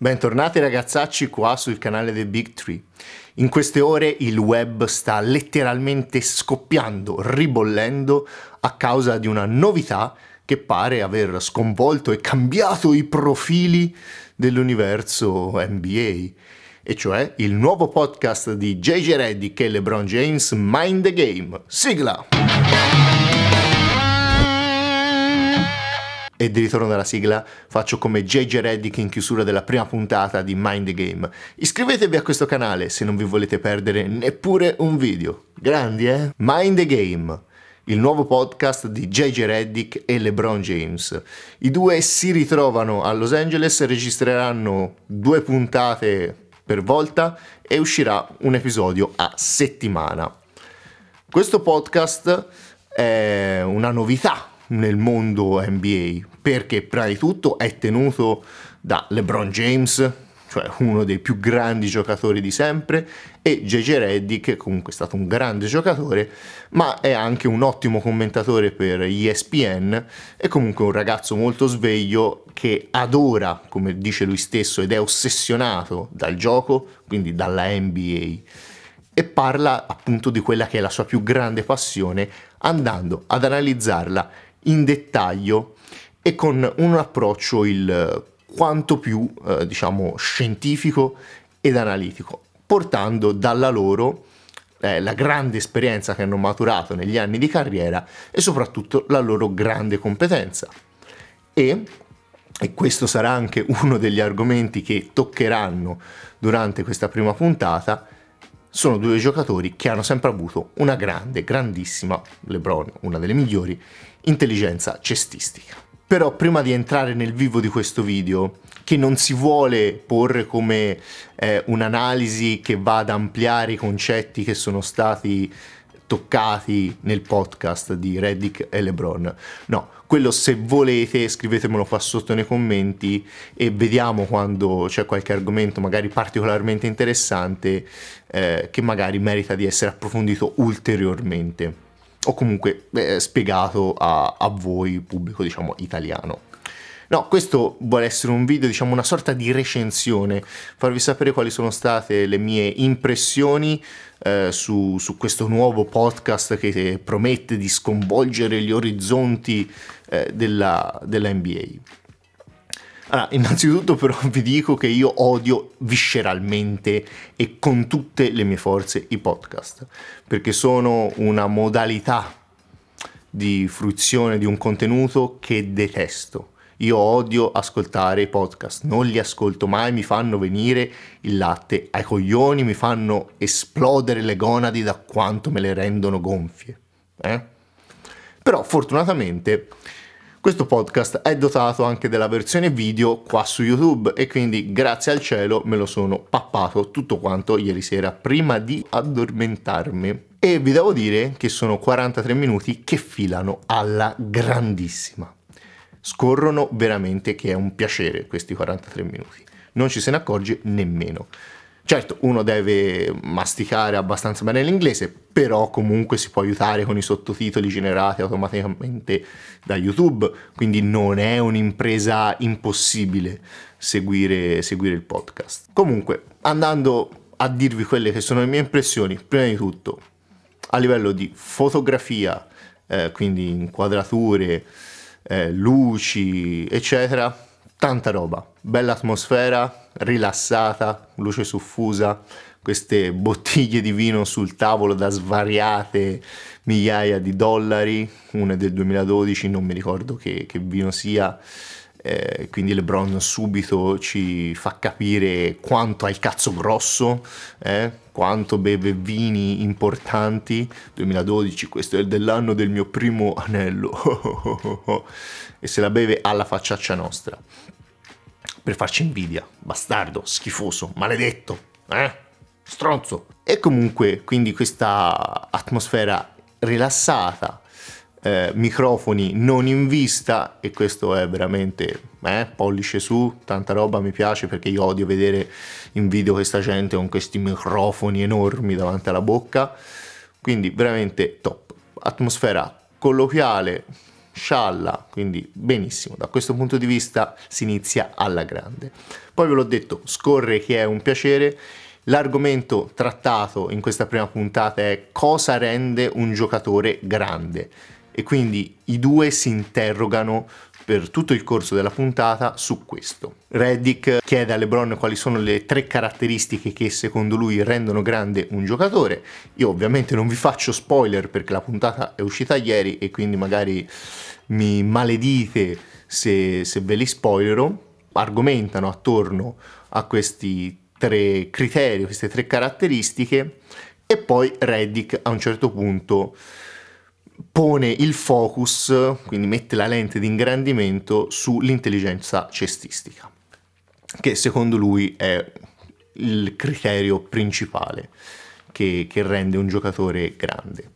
Bentornati ragazzacci qua sul canale The Big Tree. In queste ore il web sta letteralmente scoppiando, ribollendo a causa di una novità che pare aver sconvolto e cambiato i profili dell'universo NBA, e cioè il nuovo podcast di JJ Reddick e LeBron James Mind the Game. Sigla! e di ritorno dalla sigla faccio come JJ Reddick in chiusura della prima puntata di Mind the Game. Iscrivetevi a questo canale se non vi volete perdere neppure un video. Grandi, eh? Mind the Game, il nuovo podcast di JJ Reddick e LeBron James. I due si ritrovano a Los Angeles, registreranno due puntate per volta e uscirà un episodio a settimana. Questo podcast è una novità nel mondo NBA, perché prima di tutto è tenuto da LeBron James, cioè uno dei più grandi giocatori di sempre, e JJ Reddy, che comunque è stato un grande giocatore, ma è anche un ottimo commentatore per ESPN, e comunque un ragazzo molto sveglio che adora, come dice lui stesso, ed è ossessionato dal gioco, quindi dalla NBA, e parla appunto di quella che è la sua più grande passione, andando ad analizzarla in dettaglio e con un approccio il eh, quanto più eh, diciamo scientifico ed analitico, portando dalla loro eh, la grande esperienza che hanno maturato negli anni di carriera e soprattutto la loro grande competenza. E, e questo sarà anche uno degli argomenti che toccheranno durante questa prima puntata, sono due giocatori che hanno sempre avuto una grande, grandissima, LeBron, una delle migliori, intelligenza cestistica. Però prima di entrare nel vivo di questo video, che non si vuole porre come eh, un'analisi che va ad ampliare i concetti che sono stati toccati nel podcast di Reddick e LeBron. No, quello se volete scrivetemelo qua sotto nei commenti e vediamo quando c'è qualche argomento magari particolarmente interessante eh, che magari merita di essere approfondito ulteriormente o comunque eh, spiegato a, a voi, pubblico diciamo italiano. No, questo vuole essere un video, diciamo una sorta di recensione, farvi sapere quali sono state le mie impressioni eh, su, su, questo nuovo podcast che promette di sconvolgere gli orizzonti eh, della, della NBA. Allora, innanzitutto però vi dico che io odio visceralmente e con tutte le mie forze i podcast, perché sono una modalità di fruizione di un contenuto che detesto. Io odio ascoltare i podcast, non li ascolto mai, mi fanno venire il latte ai coglioni, mi fanno esplodere le gonadi da quanto me le rendono gonfie. Eh? Però fortunatamente questo podcast è dotato anche della versione video qua su YouTube e quindi grazie al cielo me lo sono pappato tutto quanto ieri sera prima di addormentarmi. E vi devo dire che sono 43 minuti che filano alla grandissima. Scorrono veramente che è un piacere questi 43 minuti. Non ci se ne accorge nemmeno. Certo, uno deve masticare abbastanza bene l'inglese, però comunque si può aiutare con i sottotitoli generati automaticamente da YouTube, quindi non è un'impresa impossibile seguire, seguire il podcast. Comunque, andando a dirvi quelle che sono le mie impressioni, prima di tutto, a livello di fotografia, eh, quindi inquadrature, eh, luci, eccetera, tanta roba, bella atmosfera, rilassata, luce suffusa, queste bottiglie di vino sul tavolo da svariate migliaia di dollari, una del 2012, non mi ricordo che, che vino sia, eh, quindi LeBron subito ci fa capire quanto ha il cazzo grosso, eh, quanto beve vini importanti, 2012, questo è dell'anno del mio primo anello, e se la beve alla facciaccia nostra per farci invidia. Bastardo, schifoso, maledetto, eh? Stronzo. E comunque, quindi questa atmosfera rilassata, eh, microfoni non in vista e questo è veramente eh, pollice su, tanta roba mi piace perché io odio vedere in video questa gente con questi microfoni enormi davanti alla bocca, quindi veramente top. Atmosfera colloquiale, scialla, quindi benissimo, da questo punto di vista si inizia alla grande. Poi ve l'ho detto, scorre che è un piacere, l'argomento trattato in questa prima puntata è cosa rende un giocatore grande e quindi i due si interrogano per tutto il corso della puntata su questo. Reddick chiede a LeBron quali sono le tre caratteristiche che secondo lui rendono grande un giocatore. Io ovviamente non vi faccio spoiler perché la puntata è uscita ieri e quindi magari mi maledite se, se ve li spoilero. Argomentano attorno a questi tre criteri, queste tre caratteristiche e poi Reddick a un certo punto pone il focus, quindi mette la lente di ingrandimento sull'intelligenza cestistica, che secondo lui è il criterio principale che, che rende un giocatore grande.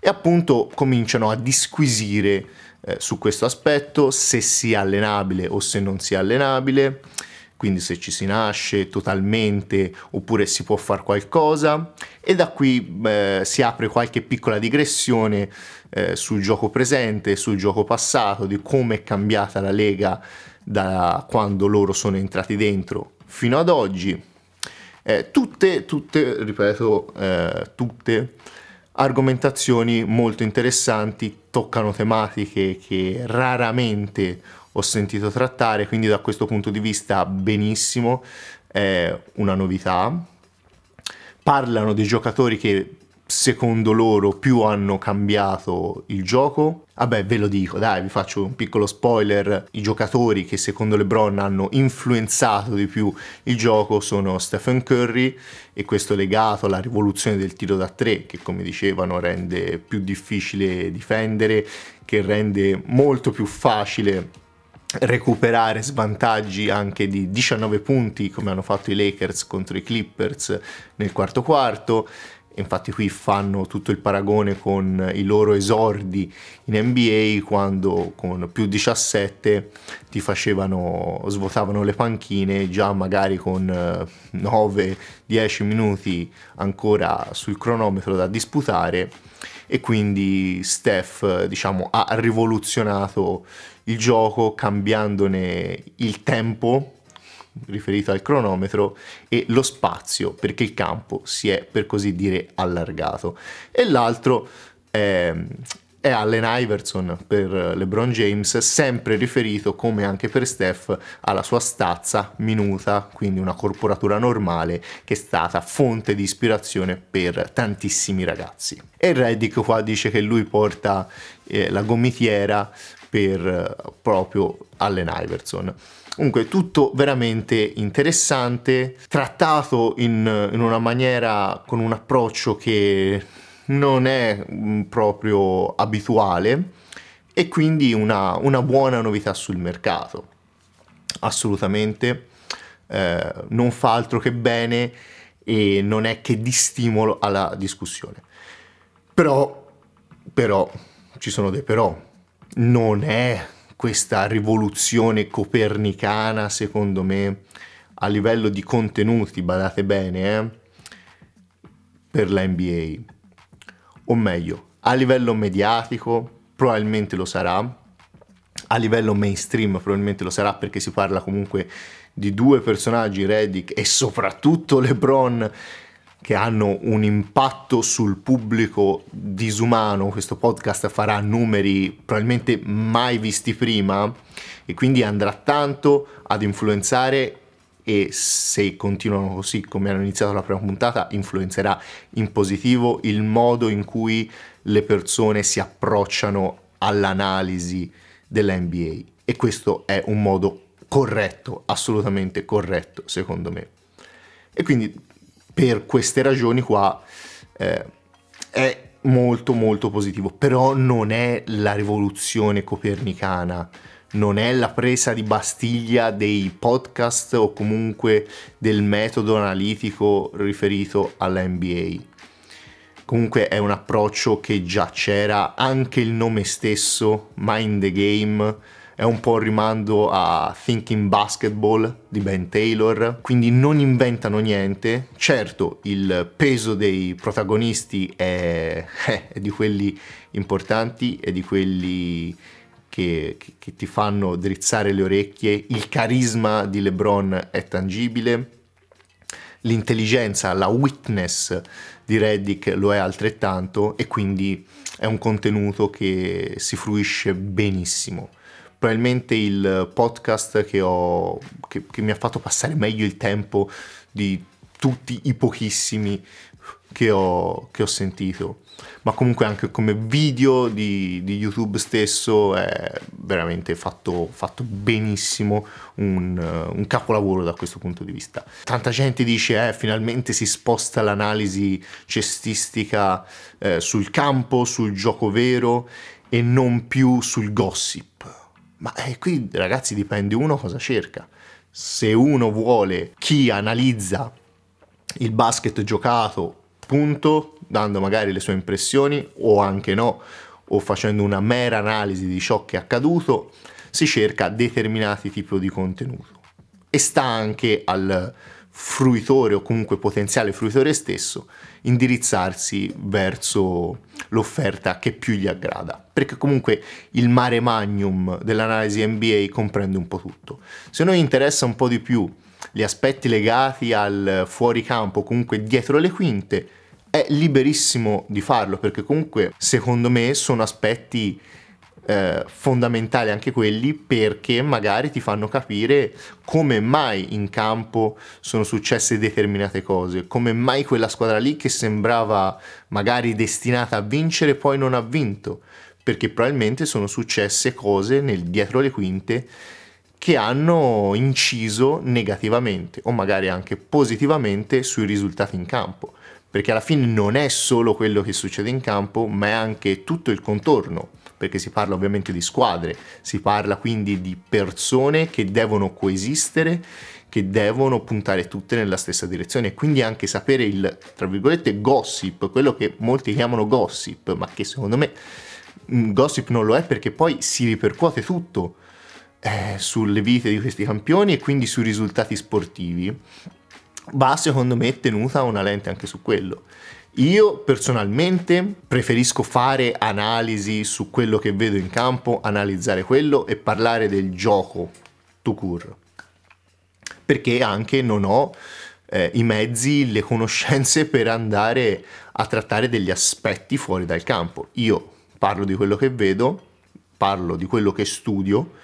E appunto cominciano a disquisire eh, su questo aspetto, se sia allenabile o se non sia allenabile, quindi se ci si nasce totalmente oppure si può fare qualcosa e da qui eh, si apre qualche piccola digressione eh, sul gioco presente, sul gioco passato, di come è cambiata la Lega da quando loro sono entrati dentro fino ad oggi. Eh, tutte, tutte, ripeto, eh, tutte argomentazioni molto interessanti, toccano tematiche che raramente ho sentito trattare, quindi da questo punto di vista benissimo, è una novità. Parlano dei giocatori che secondo loro più hanno cambiato il gioco? Vabbè, ve lo dico, dai, vi faccio un piccolo spoiler. I giocatori che secondo LeBron hanno influenzato di più il gioco sono Stephen Curry e questo legato alla rivoluzione del tiro da tre, che come dicevano rende più difficile difendere, che rende molto più facile recuperare svantaggi anche di 19 punti come hanno fatto i Lakers contro i Clippers nel quarto quarto infatti qui fanno tutto il paragone con i loro esordi in NBA quando con più 17 ti facevano svuotavano le panchine già magari con 9-10 eh, minuti ancora sul cronometro da disputare e quindi Steph diciamo, ha rivoluzionato il gioco cambiandone il tempo riferito al cronometro e lo spazio perché il campo si è per così dire allargato e l'altro è, è Allen Iverson per LeBron James, sempre riferito come anche per Steph alla sua stazza minuta, quindi una corporatura normale che è stata fonte di ispirazione per tantissimi ragazzi. E Reddick qua dice che lui porta eh, la gomitiera per eh, proprio Allen Iverson. Comunque tutto veramente interessante, trattato in, in una maniera con un approccio che non è mm, proprio abituale e quindi una, una buona novità sul mercato. Assolutamente eh, non fa altro che bene e non è che di stimolo alla discussione. Però, però, ci sono dei però, non è questa rivoluzione copernicana, secondo me, a livello di contenuti, badate bene, eh, per la NBA o meglio, a livello mediatico probabilmente lo sarà, a livello mainstream probabilmente lo sarà perché si parla comunque di due personaggi, Reddick e soprattutto LeBron, che hanno un impatto sul pubblico disumano. Questo podcast farà numeri probabilmente mai visti prima e quindi andrà tanto ad influenzare e se continuano così come hanno iniziato la prima puntata influenzerà in positivo il modo in cui le persone si approcciano all'analisi dell'NBA e questo è un modo corretto, assolutamente corretto secondo me. E quindi per queste ragioni qua eh, è molto molto positivo, però non è la rivoluzione copernicana non è la presa di bastiglia dei podcast o comunque del metodo analitico riferito alla NBA. Comunque è un approccio che già c'era, anche il nome stesso, Mind the Game, è un po' un rimando a Thinking Basketball di Ben Taylor, quindi non inventano niente. Certo, il peso dei protagonisti è, è di quelli importanti, è di quelli che, che, che, ti fanno drizzare le orecchie, il carisma di LeBron è tangibile, l'intelligenza, la witness di Reddick lo è altrettanto e quindi è un contenuto che si fruisce benissimo. Probabilmente il podcast che, ho, che mi ha fatto passare meglio il tempo di tutti i pochissimi che ho, che ho sentito ma comunque anche come video di, di YouTube stesso è veramente fatto, fatto benissimo, un, un, capolavoro da questo punto di vista. Tanta gente dice eh, finalmente si sposta l'analisi cestistica eh, sul campo, sul gioco vero e non più sul gossip. Ma eh, qui ragazzi dipende uno cosa cerca. Se uno vuole chi analizza il basket giocato spunto, dando magari le sue impressioni o anche no, o facendo una mera analisi di ciò che è accaduto, si cerca determinati tipi di contenuto. E sta anche al fruitore o comunque potenziale fruitore stesso indirizzarsi verso l'offerta che più gli aggrada perché comunque il mare magnum dell'analisi NBA comprende un po' tutto se noi interessa un po' di più gli aspetti legati al fuoricampo comunque dietro le quinte è liberissimo di farlo perché comunque secondo me sono aspetti eh, fondamentali anche quelli perché magari ti fanno capire come mai in campo sono successe determinate cose, come mai quella squadra lì che sembrava magari destinata a vincere poi non ha vinto, perché probabilmente sono successe cose nel, dietro le quinte che hanno inciso negativamente o magari anche positivamente sui risultati in campo perché alla fine non è solo quello che succede in campo, ma è anche tutto il contorno, perché si parla ovviamente di squadre, si parla quindi di persone che devono coesistere, che devono puntare tutte nella stessa direzione, quindi anche sapere il, tra virgolette, gossip, quello che molti chiamano gossip, ma che secondo me mm, gossip non lo è perché poi si ripercuote tutto eh, sulle vite di questi campioni e quindi sui risultati sportivi va secondo me tenuta una lente anche su quello. Io personalmente preferisco fare analisi su quello che vedo in campo, analizzare quello e parlare del gioco to cure. Perché anche non ho eh, i mezzi, le conoscenze per andare a trattare degli aspetti fuori dal campo. Io parlo di quello che vedo, parlo di quello che studio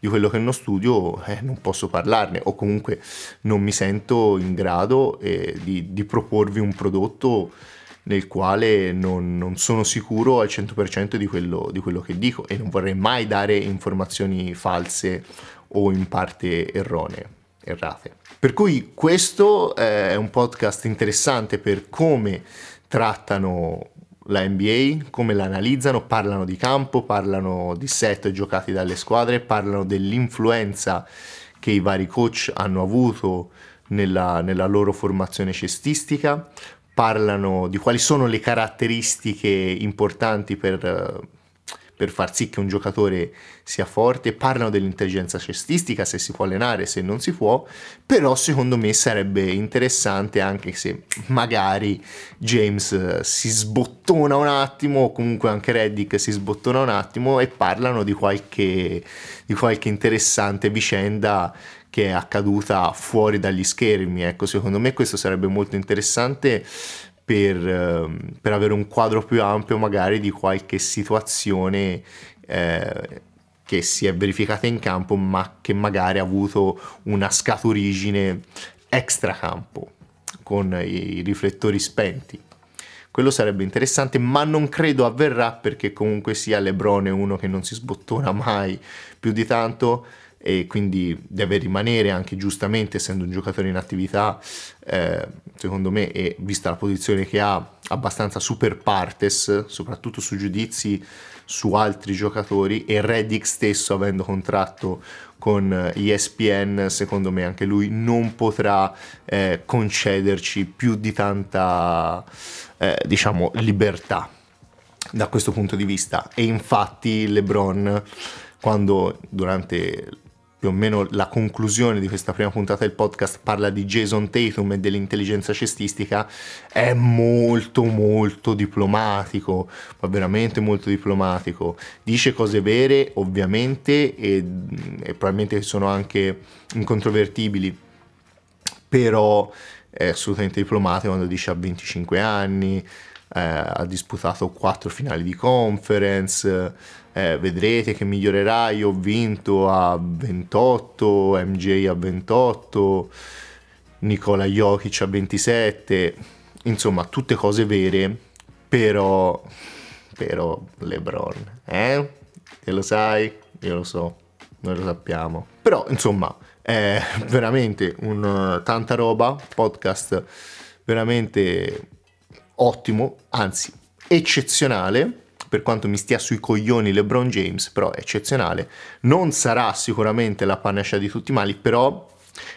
di quello che non studio eh, non posso parlarne o comunque non mi sento in grado eh, di, di, proporvi un prodotto nel quale non, non sono sicuro al 100% di quello, di quello che dico e non vorrei mai dare informazioni false o in parte erronee. Errate. Per cui questo eh, è un podcast interessante per come trattano la NBA, come la analizzano, parlano di campo, parlano di set giocati dalle squadre, parlano dell'influenza che i vari coach hanno avuto nella, nella loro formazione cestistica, parlano di quali sono le caratteristiche importanti per eh, per far sì che un giocatore sia forte, parlano dell'intelligenza cestistica, se si può allenare, se non si può, però secondo me sarebbe interessante anche se magari James eh, si sbottona un attimo, o comunque anche Reddick si sbottona un attimo e parlano di qualche, di qualche interessante vicenda che è accaduta fuori dagli schermi. Ecco, secondo me questo sarebbe molto interessante per, ehm, per, avere un quadro più ampio magari di qualche situazione eh, che si è verificata in campo ma che magari ha avuto una scaturigine extra campo con i riflettori spenti. Quello sarebbe interessante, ma non credo avverrà perché comunque sia Lebron è uno che non si sbottona mai più di tanto e quindi deve rimanere anche giustamente essendo un giocatore in attività eh, secondo me e vista la posizione che ha abbastanza super partes soprattutto su giudizi su altri giocatori e Reddick stesso avendo contratto con ESPN secondo me anche lui non potrà eh, concederci più di tanta eh, diciamo libertà da questo punto di vista e infatti LeBron quando durante più o meno la conclusione di questa prima puntata del podcast parla di Jason Tatum e dell'intelligenza cestistica, è molto molto diplomatico, ma veramente molto diplomatico. Dice cose vere ovviamente e, mm, e probabilmente sono anche incontrovertibili, però è assolutamente diplomatico quando dice a 25 anni, eh, ha disputato quattro finali di conference, eh, vedrete che migliorerà, io ho vinto a 28, MJ a 28, Nicola Jokic a 27, insomma tutte cose vere, però, però Lebron, eh? E lo sai, io lo so, noi lo sappiamo, però insomma è veramente un, tanta roba, podcast veramente ottimo, anzi eccezionale, per quanto mi stia sui coglioni LeBron James, però eccezionale, non sarà sicuramente la panacea di tutti i mali, però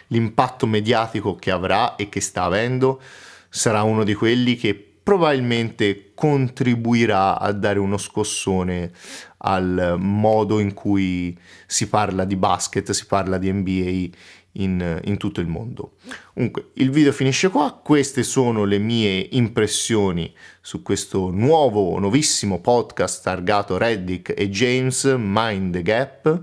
l'impatto mediatico che avrà e che sta avendo sarà uno di quelli che probabilmente contribuirà a dare uno scossone al modo in cui si parla di basket, si parla di NBA in, in tutto il mondo. Comunque, il video finisce qua, queste sono le mie impressioni su questo nuovo, nuovissimo podcast targato Reddick e James, Mind the Gap.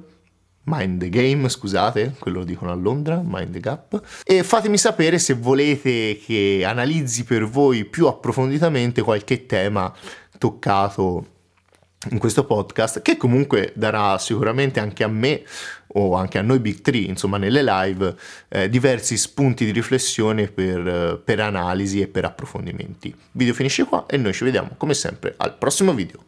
Mind the Game, scusate, quello lo dicono a Londra, Mind the Gap. E fatemi sapere se volete che analizzi per voi più approfonditamente qualche tema toccato in questo podcast, che comunque darà sicuramente anche a me o anche a noi Big 3, insomma nelle live, eh, diversi spunti di riflessione per, eh, per analisi e per approfondimenti. Il video finisce qua e noi ci vediamo come sempre al prossimo video.